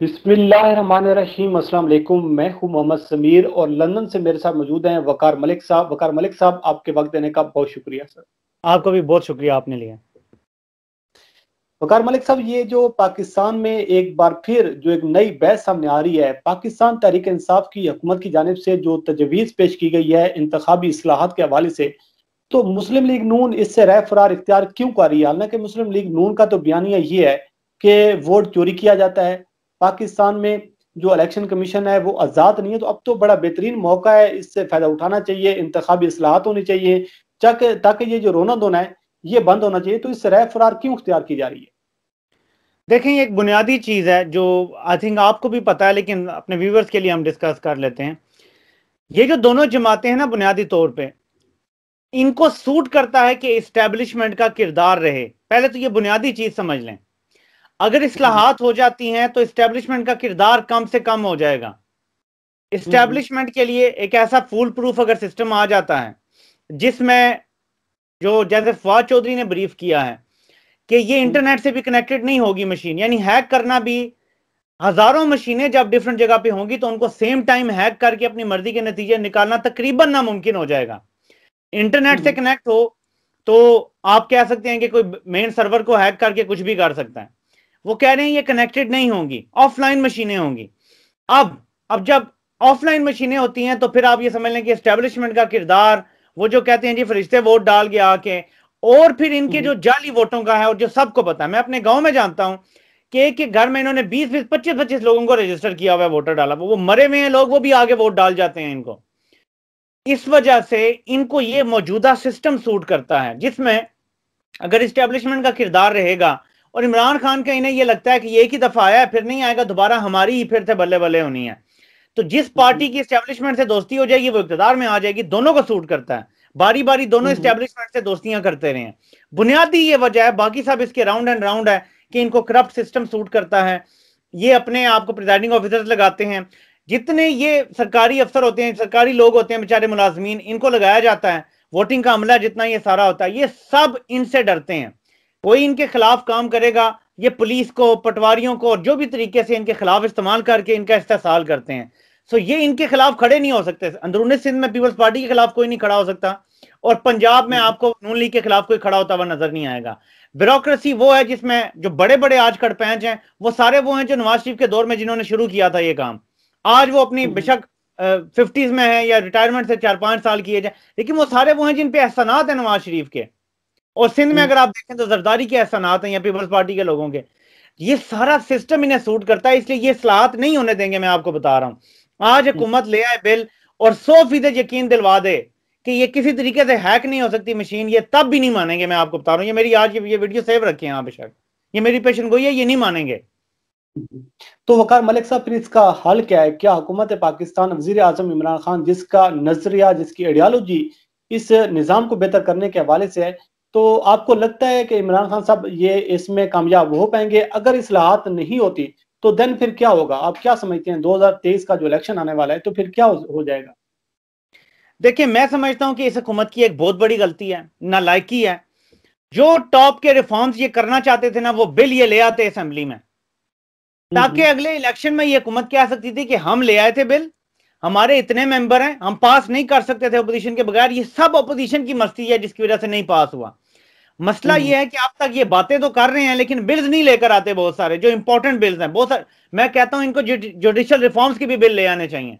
बिस्मिल्लाकुम मैं हूं मोहम्मद समीर और लंदन से मेरे साथ मौजूद हैं वकार मलिक साहब वकार मलिक साहब आपके वक्त देने का बहुत शुक्रिया सर आपका भी बहुत शुक्रिया आपने लिया वकार मलिक साहब ये जो पाकिस्तान में एक बार फिर जो एक नई बहस सामने आ रही है पाकिस्तान तहरीक इंसाफ की हुकूमत की जानब से जो तजवीज़ पेश की गई है इंतबी असलाहत के हवाले से तो मुस्लिम लीग नून इससे रह फरार इख्तियार क्यों कर रही है हालांकि मुस्लिम लीग नून का तो बयानिया ये है कि वोट चोरी किया जाता है पाकिस्तान में जो इलेक्शन कमीशन है वो आज़ाद नहीं है तो अब तो बड़ा बेहतरीन मौका है इससे फ़ायदा उठाना चाहिए इंतबी असलाहत होनी चाहिए ताकि ये जो रोना धोना है ये बंद होना चाहिए तो इस रह फरार क्यों अख्तियार की जा रही है देखें एक बुनियादी चीज़ है जो आई थिंक आपको भी पता है लेकिन अपने व्यूवर्स के लिए हम डिस्कस कर लेते हैं ये जो दोनों जमातें हैं ना बुनियादी तौर पे इनको सूट करता है कि इस्टेब्लिशमेंट का किरदार रहे पहले तो ये बुनियादी चीज़ समझ लें अगर असलाहत हो जाती हैं तो इस्टेब्लिशमेंट का किरदार कम से कम हो जाएगा इस्टेब्लिशमेंट के लिए एक ऐसा फूल प्रूफ अगर सिस्टम आ जाता है जिसमें जो जैसे फवाद चौधरी ने ब्रीफ किया है कि ये इंटरनेट हम्म। से भी कनेक्टेड नहीं होगी मशीन यानी हैक करना भी हजारों मशीनें जब डिफरेंट जगह पे होंगी तो उनको सेम टाइम हैक करके अपनी मर्जी के नतीजे निकालना तकरीबन नामुमकिन हो जाएगा इंटरनेट से कनेक्ट हम्म। हो तो आप कह सकते हैं कि कोई मेन सर्वर को हैक करके कुछ भी कर सकता है वो कह रहे हैं ये कनेक्टेड नहीं होंगी ऑफलाइन मशीनें होंगी अब अब जब ऑफलाइन मशीनें होती हैं तो फिर आप ये समझ लें कि एस्टेब्लिशमेंट का किरदार वो जो कहते हैं जी फरिश्ते वोट डाल के आके और फिर इनके हम्म। जो जाली वोटों का है और जो सबको पता है मैं अपने गांव में जानता हूं कि एक एक घर में इन्होंने बीस बीस पच्चीस पच्चीस लोगों को रजिस्टर किया हुआ है वोटर डाला वो मरे हुए हैं लोग वो भी आगे वोट डाल जाते हैं इनको इस वजह से इनको ये मौजूदा सिस्टम सूट करता है जिसमें अगर इस्टेब्लिशमेंट का किरदार रहेगा और इमरान खान का इन्हें यह लगता है कि एक ही दफा आया है फिर नहीं आएगा दोबारा हमारी ही फिर से बल्ले बल्ले होनी है तो जिस पार्टी की स्टैब्लिशमेंट से दोस्ती हो जाएगी वो इकतदार में आ जाएगी दोनों को सूट करता है बारी बारी दोनों स्टैब्लिशमेंट से दोस्तियां करते रहे हैं बुनियादी ये वजह है बाकी सब इसके राउंड एंड राउंड है कि इनको करप्ट सिस्टम सूट करता है ये अपने आप को प्रिजाइडिंग ऑफिसर लगाते हैं जितने ये सरकारी अफसर होते हैं सरकारी लोग होते हैं बेचारे मुलाजमीन इनको लगाया जाता है वोटिंग का अमला जितना ये सारा होता है ये सब इनसे डरते हैं कोई इनके खिलाफ काम करेगा ये पुलिस को पटवारियों को और जो भी तरीके से इनके खिलाफ इस्तेमाल करके इनका इस्तेसाल करते हैं सो ये इनके खिलाफ खड़े नहीं हो सकते अंदरूनी सिंध में पीपल्स पार्टी के खिलाफ कोई नहीं खड़ा हो सकता और पंजाब में हम्म। आपको नून लीग के खिलाफ कोई खड़ा होता हुआ नजर नहीं आएगा ब्यूरोक्रेसी वो है जिसमें जो बड़े बड़े आज खड़पैंच हैं वो सारे वो हैं जो नवाज शरीफ के दौर में जिन्होंने शुरू किया था ये काम आज वो अपनी हम्म। बेशक फिफ्टीज में है या रिटायरमेंट से चार पांच साल किए जाए लेकिन वो सारे वो हैं जिन पे एहसानात है नवाज शरीफ के और सिंध में हम्म। अगर आप देखें तो जरदारी के एहसानात हैं या पीपल्स पार्टी के लोगों के ये सारा सिस्टम इन्हें सूट करता है इसलिए ये सलाहत नहीं होने देंगे मैं आपको बता रहा हूँ आज हम्म। हुकूमत ले आए बिल और सौ फीसद यकीन दिलवा दे कि ये किसी तरीके से हैक नहीं हो सकती मशीन ये तब भी नहीं मानेंगे मैं आपको बता रहा हूँ ये मेरी आज ये वीडियो सेव रखी है आप ये मेरी पेशन गोई है ये नहीं मानेंगे तो वकार मलिक साहब फिर इसका हल क्या है क्या हुकूमत पाकिस्तान वजीर आजम इमरान खान जिसका नजरिया जिसकी आइडियालॉजी इस निज़ाम को बेहतर करने के हवाले से है तो आपको लगता है कि इमरान खान साहब ये इसमें कामयाब हो पाएंगे अगर असलाहत नहीं होती तो देन फिर क्या होगा आप क्या समझते हैं 2023 का जो इलेक्शन आने वाला है तो फिर क्या हो जाएगा देखिए मैं समझता हूं कि इस हुकूमत की एक बहुत बड़ी गलती है नालायकी है जो टॉप के रिफॉर्म्स ये करना चाहते थे ना वो बिल ये ले आते असेंबली में ताकि अगले इलेक्शन में ये हुकूमत क्या सकती थी कि हम ले आए थे बिल हमारे इतने मेंबर हैं हम पास नहीं कर सकते थे ओपोजिशन के बगैर ये सब ओपोजिशन की मस्ती है जिसकी वजह से नहीं पास हुआ मसला हम्म। ये है कि अब तक ये बातें तो कर रहे हैं लेकिन बिल्स नहीं लेकर आते बहुत सारे जो इंपॉर्टेंट बिल्स हैं बहुत सारे मैं कहता हूं इनको जुडिशियल रिफॉर्म्स की भी बिल ले आने चाहिए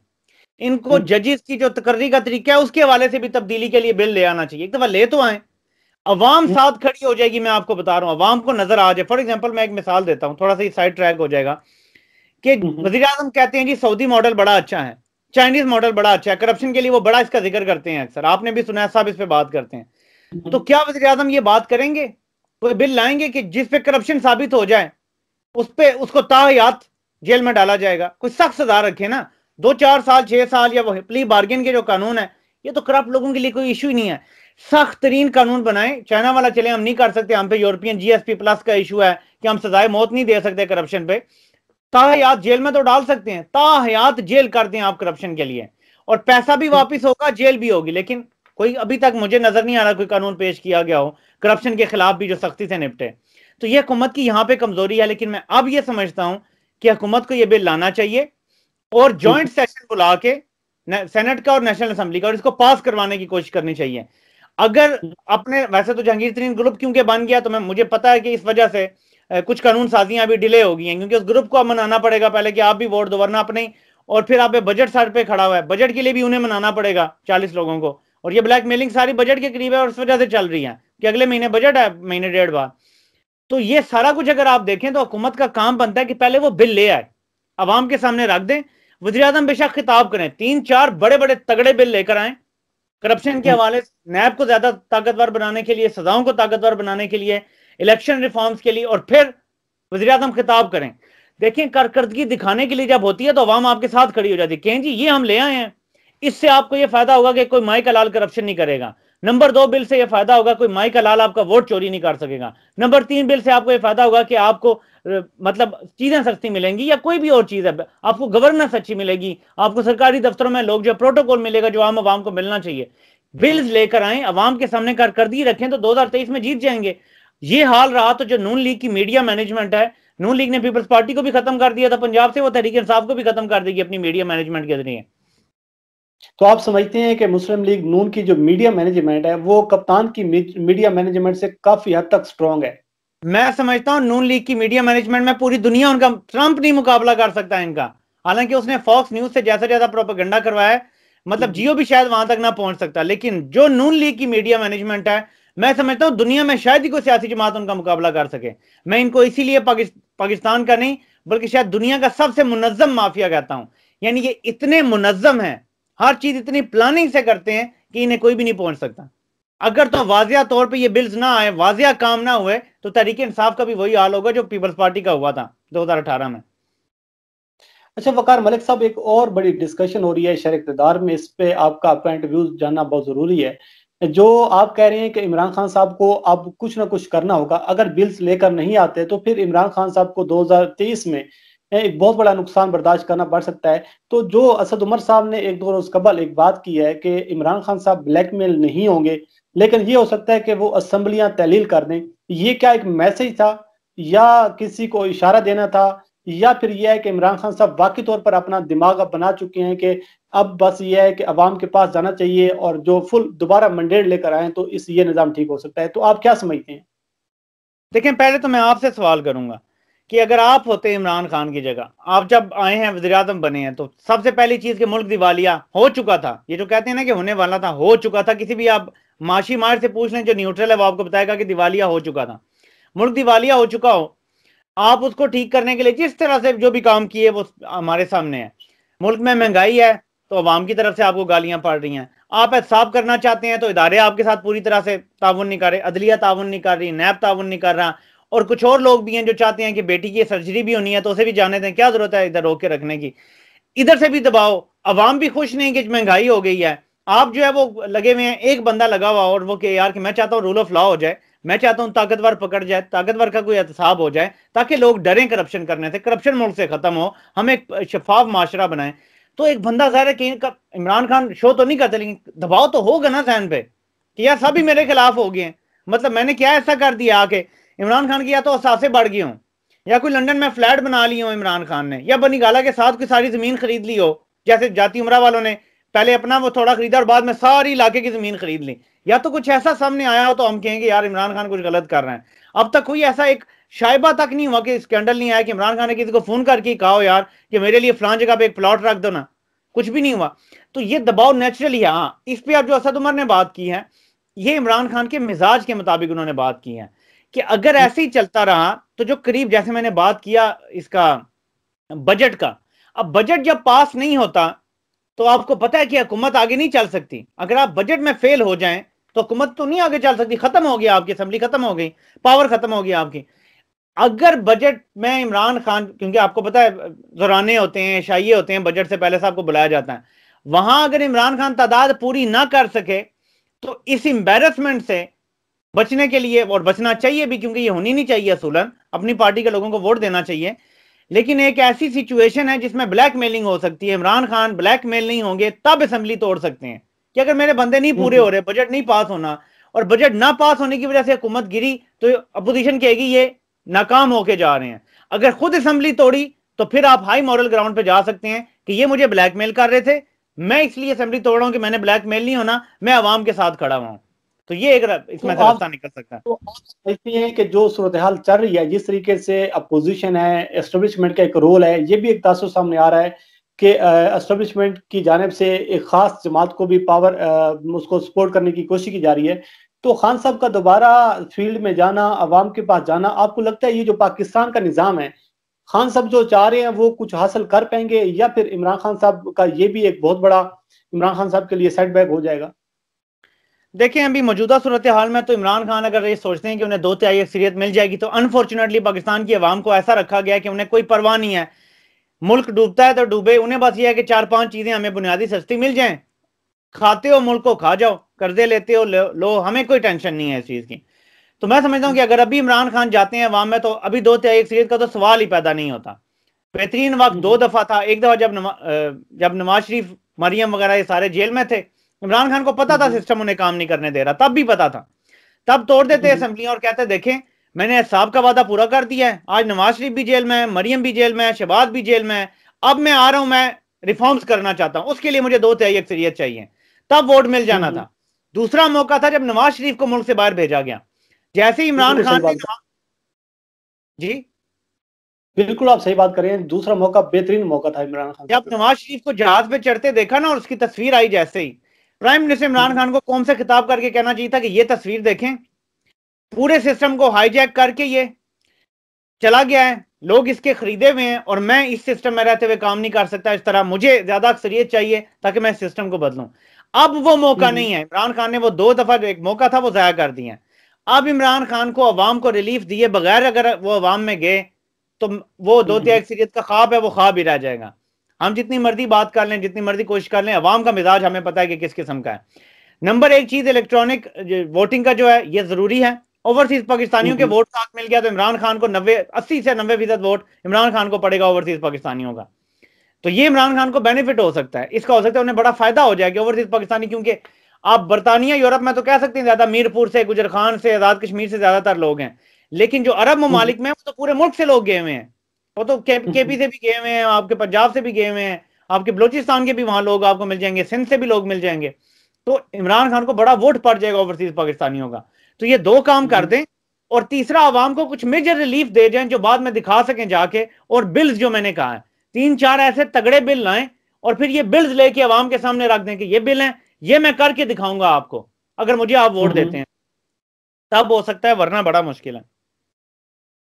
इनको जजेस हम्म। की जो तकर्री का तरीका है उसके हवाले से भी तब्दीली के लिए बिल ले आना चाहिए एक दफा ले तो आए अवाम हम्म। साथ खड़ी हो जाएगी मैं आपको बता रहा हूँ अवाम को नजर आ जाए फॉर एग्जाम्पल मैं एक मिसाल देता हूँ थोड़ा सा साइड ट्रैक हो जाएगा कि वजी कहते हैं जी सऊदी मॉडल बड़ा अच्छा है चाइनीज मॉडल बड़ा अच्छा है करप्शन के लिए वो बड़ा इसका जिक्र करते हैं अक्सर आपने भी सुना है साहब इस पर बात करते हैं तो क्या वजी अजम ये बात करेंगे कोई बिल लाएंगे कि जिस पे करप्शन साबित हो जाए उस पर उसको ताहयात जेल में डाला जाएगा कोई सख्त सजा रखे ना दो चार साल छह साल या वो प्ली बार्गेन के जो कानून है ये तो करप्ट लोगों के लिए कोई इशू ही नहीं है सख्त तरीन कानून बनाए चाइना वाला चले हम नहीं कर सकते हम पे यूरोपियन जीएसपी प्लस का इशू है कि हम सजाए मौत नहीं दे सकते करप्शन पे ताहयात जेल में तो डाल सकते हैं ताहयात जेल कर दें आप करप्शन के लिए और पैसा भी वापस होगा जेल भी होगी लेकिन कोई अभी तक मुझे नजर नहीं आ रहा कोई कानून पेश किया गया हो करप्शन के खिलाफ भी जो सख्ती से निपटे तो ये हुकूमत की यहाँ पे कमजोरी है लेकिन मैं अब ये समझता हूँ कि हुकूमत को ये बिल लाना चाहिए और ज्वाइंट सेशन बुला के सेनेट का और नेशनल असम्बली का और इसको पास करवाने की कोशिश करनी चाहिए अगर अपने वैसे तो जहांगीर तरीन ग्रुप क्योंकि बन गया तो मैं मुझे पता है कि इस वजह से कुछ कानून साजियां अभी डिले हो गई हैं क्योंकि उस ग्रुप को अब मनाना पड़ेगा पहले कि आप भी वोट दो वरना अपने और फिर आप बजट साइड पे खड़ा हुआ है बजट के लिए भी उन्हें मनाना पड़ेगा चालीस लोगों को और ये ब्लैक मेलिंग सारी बजट के करीब है और उस वजह से चल रही है कि अगले महीने बजट है महीने डेढ़ बार तो ये सारा कुछ अगर आप देखें तो हुकूमत का काम बनता है कि पहले वो बिल ले आए आवाम के सामने रख दें वजी अजम बेशक खिताब करें तीन चार बड़े बड़े तगड़े बिल लेकर आए करप्शन के हम्म। हवाले नैब को ज्यादा ताकतवर बनाने के लिए सजाओं को ताकतवर बनाने के लिए इलेक्शन रिफॉर्म्स के लिए और फिर वजी अजम खिताब करें देखिए कारकर्दगी दिखाने के लिए जब होती है तो अवाम आपके साथ खड़ी हो जाती है कहें जी ये हम ले आए हैं इससे आपको यह फायदा होगा कि कोई माई का लाल करप्शन नहीं करेगा नंबर दो बिल से यह फायदा होगा कोई माई का लाल आपका वोट चोरी नहीं कर सकेगा नंबर तीन बिल से आपको यह फायदा होगा कि आपको मतलब चीजें सस्ती मिलेंगी या कोई भी और चीज है आपको गवर्नेंस अच्छी मिलेगी आपको सरकारी दफ्तरों में लोग जो प्रोटोकॉल मिलेगा जो आम आवाम को मिलना चाहिए बिल्स लेकर आए अवाम के सामने कारकर्दगी रखें तो दो में जीत जाएंगे ये हाल रहा तो जो नून लीग की मीडिया मैनेजमेंट है नून लीग ने पीपल्स पार्टी को भी खत्म कर दिया था पंजाब से वो तहरीक इंसाफ को भी खत्म कर देगी अपनी मीडिया मैनेजमेंट के जरिए तो आप समझते हैं कि मुस्लिम लीग नून की जो मीडिया मैनेजमेंट है वो कप्तान की मीडिया मैनेजमेंट से काफी हद तक स्ट्रांग है मैं समझता हूँ नून लीग की मीडिया मैनेजमेंट में पूरी दुनिया उनका ट्रंप नहीं मुकाबला कर सकता इनका हालांकि उसने फॉक्स न्यूज से जैसा जैसा प्रोपोगंडा करवाया मतलब जियो भी शायद वहां तक ना पहुंच सकता लेकिन जो नून लीग की मीडिया मैनेजमेंट है मैं समझता हूँ दुनिया में शायद ही कोई सियासी जमात उनका मुकाबला कर सके मैं इनको इसीलिए पाकिस्तान का नहीं बल्कि शायद दुनिया का सबसे मुनजम माफिया कहता हूं यानी ये इतने मुनजम है हर चीज इतनी प्लानिंग से करते हैं कि इन्हें कोई भी नहीं पहुंच सकता अगर तो वाजिया तौर पे ये बिल्स ना आए वाजिया काम ना हुए तो तरीके इंसाफ का भी वही हाल होगा जो पीपल्स पार्टी का हुआ था 2018 में अच्छा वकार मलिक साहब एक और बड़ी डिस्कशन हो रही है शहर इकतदार में इस पे आपका पॉइंट व्यूज जानना बहुत जरूरी है जो आप कह रहे हैं कि इमरान खान साहब को अब कुछ ना कुछ करना होगा अगर बिल्स लेकर नहीं आते तो फिर इमरान खान साहब को 2023 में एक बहुत बड़ा नुकसान बर्दाश्त करना पड़ सकता है तो जो असद उमर साहब ने एक दो रोज कबल एक बात की है कि इमरान खान साहब ब्लैकमेल नहीं होंगे लेकिन ये हो सकता है कि वो असम्बलियां तहलील कर दें ये क्या एक मैसेज था या किसी को इशारा देना था या फिर यह है कि इमरान खान साहब वाकई तौर पर अपना दिमाग अब बना चुके हैं कि अब बस ये है कि अवाम के पास जाना चाहिए और जो फुल दोबारा मंडेट लेकर आए तो इस ये निज़ाम ठीक हो सकता है तो आप क्या समझते हैं देखें पहले तो मैं आपसे सवाल करूंगा कि अगर आप होते इमरान खान की जगह आप जब आए हैं वजी अजम बने हैं तो सबसे पहली चीज़ के मुल्क दिवालिया हो चुका था ये जो कहते हैं ना कि होने वाला था हो चुका था किसी भी आप माशी मार से पूछ लें जो न्यूट्रल है वो आपको बताएगा कि दिवालिया हो चुका था मुल्क दिवालिया हो चुका हो आप उसको ठीक करने के लिए जिस तरह से जो भी काम किए वो हमारे सामने है मुल्क में महंगाई है तो अवाम की तरफ से आपको गालियां पड़ रही हैं आप एहसाफ करना चाहते हैं तो इदारे आपके साथ पूरी तरह से ताउन नहीं कर रहे अदलिया ताउन नहीं कर रही नैब ताउन नहीं कर रहा और कुछ और लोग भी हैं जो चाहते हैं कि बेटी की सर्जरी भी होनी है तो उसे भी जाने दें क्या जरूरत है इधर रोक के रखने की इधर से भी दबाओ अवाम भी खुश नहीं कि महंगाई हो गई है आप जो है वो लगे हुए हैं एक बंदा लगा हुआ और वो कि यार कि मैं चाहता हूँ रूल ऑफ लॉ हो जाए मैं चाहता हूं ताकतवर पकड़ जाए ताकतवर का कोई एहतसाब हो जाए ताकि लोग डरें करप्शन करने से करप्शन मुल्क से खत्म हो हम एक शफाफ माशरा बनाए तो एक बंदा ज़ाहिर है कि इमरान खान शो तो नहीं करते लेकिन दबाव तो होगा ना सहन पे कि यार सभी मेरे खिलाफ हो गए मतलब मैंने क्या ऐसा कर दिया आके इमरान खान की या तो असासे बढ़ गई हूँ या कोई लंदन में फ्लैट बना ली हो इमरान खान ने या गाला के साथ कोई सारी जमीन खरीद ली हो जैसे जाति उमरा वालों ने पहले अपना वो थोड़ा खरीदा और बाद में सारी इलाके की जमीन खरीद ली या तो कुछ ऐसा सामने आया हो तो हम कहेंगे यार इमरान खान कुछ गलत कर रहे हैं अब तक कोई ऐसा एक शायबा तक नहीं हुआ कि स्कैंडल नहीं आया कि इमरान खान ने किसी को फोन करके कहा यार कि मेरे लिए फलान जगह पे एक प्लॉट रख दो ना कुछ भी नहीं हुआ तो ये दबाव नेचुरली है हाँ इस पर आप जो असद उमर ने बात की है ये इमरान खान के मिजाज के मुताबिक उन्होंने बात की है कि अगर ऐसे ही चलता रहा तो जो करीब जैसे मैंने बात किया इसका बजट का अब बजट जब पास नहीं होता तो आपको पता है कि हुकूमत आगे नहीं चल सकती अगर आप बजट में फेल हो जाए तो हुकूमत तो नहीं आगे चल सकती खत्म हो गया आपकी असम्बली खत्म हो गई पावर खत्म हो गया आपकी अगर बजट में इमरान खान क्योंकि आपको पता है जोराने होते हैं शाइये होते हैं बजट से पहले से आपको बुलाया जाता है वहां अगर इमरान खान तादाद पूरी ना कर सके तो इस एम्बेरसमेंट से बचने के लिए और बचना चाहिए भी क्योंकि ये होनी नहीं चाहिए असूलन अपनी पार्टी के लोगों को वोट देना चाहिए लेकिन एक ऐसी सिचुएशन है जिसमें ब्लैक मेलिंग हो सकती है इमरान खान ब्लैक मेल नहीं होंगे तब असेंबली तोड़ सकते हैं कि अगर मेरे बंदे नहीं पूरे हो रहे बजट नहीं पास होना और बजट ना पास होने की वजह से हुकूमत गिरी तो अपोजिशन कहेगी ये नाकाम होके जा रहे हैं अगर खुद असेंबली तोड़ी तो फिर आप हाई मॉरल ग्राउंड पे जा सकते हैं कि ये मुझे ब्लैकमेल कर रहे थे मैं इसलिए असेंबली तोड़ रहा हूं कि मैंने ब्लैकमेल नहीं होना मैं आवाम के साथ खड़ा हुआ हूं तो ये एक इसमें तो रास्ता निकल सकता है तो आप कि जो सूरत हाल चल रही है जिस तरीके से अपोजिशन है एस्टेब्लिशमेंट का एक रोल है ये भी एक तासर सामने आ रहा है कि एस्टेब्लिशमेंट की जानब से एक खास जमात को भी पावर आ, उसको सपोर्ट करने की कोशिश की जा रही है तो खान साहब का दोबारा फील्ड में जाना आवाम के पास जाना आपको लगता है ये जो पाकिस्तान का निज़ाम है खान साहब जो चाह रहे हैं वो कुछ हासिल कर पाएंगे या फिर इमरान खान साहब का ये भी एक बहुत बड़ा इमरान खान साहब के लिए सेटबैक हो जाएगा देखिए अभी मौजूदा सूरत हाल में तो इमरान खान अगर ये सोचते हैं कि उन्हें दो तिहाई अक्सरियत मिल जाएगी तो अनफॉर्चुनेटली पाकिस्तान की आवाम को ऐसा रखा गया कि उन्हें कोई परवाह नहीं है मुल्क डूबता है तो डूबे उन्हें बस ये है कि चार पांच चीज़ें हमें बुनियादी सस्ती मिल जाएं खाते हो मुल्क को खा जाओ कर्जे लेते हो लो हमें कोई टेंशन नहीं है इस चीज़ की तो मैं समझता हूँ कि अगर अभी इमरान खान जाते हैं अवाम में तो अभी दो तिहाई अक्सरियत का तो सवाल ही पैदा नहीं होता बेहतरीन वक्त दो हम्म। दफ़ा था एक दफ़ा जब जब नवाज शरीफ मरियम वगैरह ये सारे जेल में थे इमरान खान को पता था हम्म। सिस्टम उन्हें काम नहीं करने दे रहा तब भी पता था तब तोड़ देते हम्म। असेंबलियां और कहते देखें मैंने साहब का वादा पूरा कर दिया है आज नवाज शरीफ भी जेल में है मरियम भी जेल में है शबाज भी जेल में है अब मैं आ रहा हूं मैं रिफॉर्म्स करना चाहता हूं उसके लिए मुझे दो तिहाई अक्सरियत चाहिए तब वोट मिल जाना हम्म। था दूसरा मौका था जब नवाज शरीफ को मुल्क से बाहर भेजा गया जैसे ही इमरान खान जी बिल्कुल आप सही बात कर रहे हैं दूसरा मौका बेहतरीन मौका था इमरान खान जब नवाज शरीफ को जहाज पे चढ़ते देखा ना और उसकी तस्वीर आई जैसे ही प्राइम मिनिस्टर इमरान खान को कौन सा खिताब करके कहना चाहिए था कि ये तस्वीर देखें पूरे सिस्टम को हाईजैक करके ये चला गया है लोग इसके खरीदे हुए हैं और मैं इस सिस्टम में रहते हुए काम नहीं कर सकता इस तरह मुझे ज्यादा अक्सरियत चाहिए ताकि मैं सिस्टम को बदलूं अब वो मौका हम्म। नहीं है इमरान खान ने वो दो दफा जो एक मौका था वो जया कर दिया अब इमरान खान को अवाम को रिलीफ दिए बगैर अगर वो अवाम में गए तो वो दो हम्म। तिहाई अक्सरियत का ख्वाब है वो ख्वाब ही रह जाएगा हम जितनी मर्जी बात कर लें जितनी मर्जी कोशिश कर लें अवाम का मिजाज हमें पता है कि किस किस्म का है नंबर एक चीज इलेक्ट्रॉनिक वोटिंग का जो है ये जरूरी है ओवरसीज पाकिस्तानियों के वोट साथ मिल गया तो इमरान खान को नब्बे अस्सी से नब्बे फीसद वोट इमरान खान को पड़ेगा ओवरसीज पाकिस्तानियों का तो ये इमरान खान को बेनिफिट हो सकता है इसका हो सकता है उन्हें बड़ा फायदा हो जाएगा ओवरसीज पाकिस्तानी क्योंकि आप बरतानिया यूरोप में तो कह सकते हैं ज्यादा मीरपुर से गुजर खान से आजाद कश्मीर से ज्यादातर लोग हैं लेकिन जो अरब ममालिक में तो पूरे मुल्क से लोग गए हुए हैं वो तो के, केपी से भी गए हुए हैं आपके पंजाब से भी गए हुए हैं आपके बलोचिस्तान के भी वहां लोग आपको मिल जाएंगे सिंध से भी लोग मिल जाएंगे तो इमरान खान को बड़ा वोट पड़ जाएगा ओवरसीज पाकिस्तानियों का तो ये दो काम कर हम्म। दें और तीसरा आवाम को कुछ मेजर रिलीफ दे जाए जो बाद में दिखा सकें जाके और बिल्स जो मैंने कहा है तीन चार ऐसे तगड़े बिल लाएं और फिर ये बिल्स लेके आवाम के सामने रख दें कि ये बिल है ये मैं करके दिखाऊंगा आपको अगर मुझे आप वोट हम्म। देते हैं तब हो सकता है वरना बड़ा मुश्किल है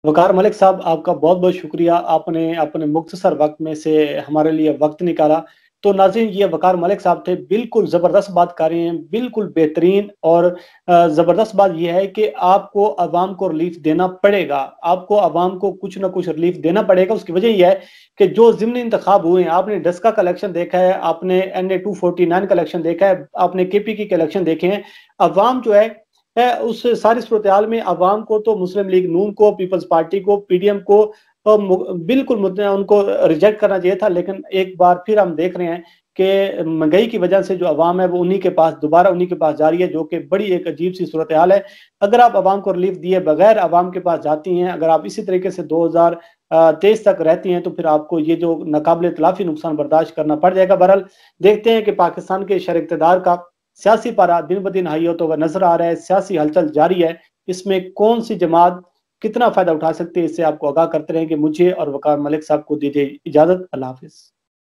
वकार मलिक साहब आपका बहुत बहुत शुक्रिया आपने अपने मुख्तसर वक्त में से हमारे लिए वक्त निकाला तो नाजिन ये वकार मलिक साहब थे बिल्कुल ज़बरदस्त बात कर रहे हैं बिल्कुल बेहतरीन और ज़बरदस्त बात यह है कि आपको आवाम को रिलीफ देना पड़ेगा आपको आवाम को कुछ ना कुछ रिलीफ देना पड़ेगा उसकी वजह यह है कि जो जिम्न इंतखब हुए हैं आपने डस्का का कलेक्शन देखा है आपने N A two forty nine का देखा है आपने के पी की कलेक्शन देखे हैं अवाम जो है है उस सारी सूरत हाल में अवाम को तो मुस्लिम लीग नून को पीपल्स पार्टी को पीडीएम को बिल्कुल उनको रिजेक्ट करना चाहिए था लेकिन एक बार फिर हम देख रहे हैं कि महंगाई की वजह से जो अवाम है वो उन्हीं के पास दोबारा उन्हीं के पास जा रही है जो कि बड़ी एक अजीब सी सूरत हाल है अगर आप अवाम को रिलीफ दिए बगैर अवाम के पास जाती हैं अगर आप इसी तरीके से दो तेईस तक रहती हैं तो फिर आपको ये जो नाकबले तलाफी नुकसान बर्दाश्त करना पड़ जाएगा बहरहाल देखते हैं कि पाकिस्तान के शर इकतदार का सियासी पारा दिन ब दिन हाई होता हुआ नजर आ रहा है सियासी हलचल जारी है इसमें कौन सी जमात कितना फायदा उठा सकती है इससे आपको आगाह करते रहेंगे मुझे और वकार मलिक साहब को दीजिए इजाजत अल्लाह हाफिज़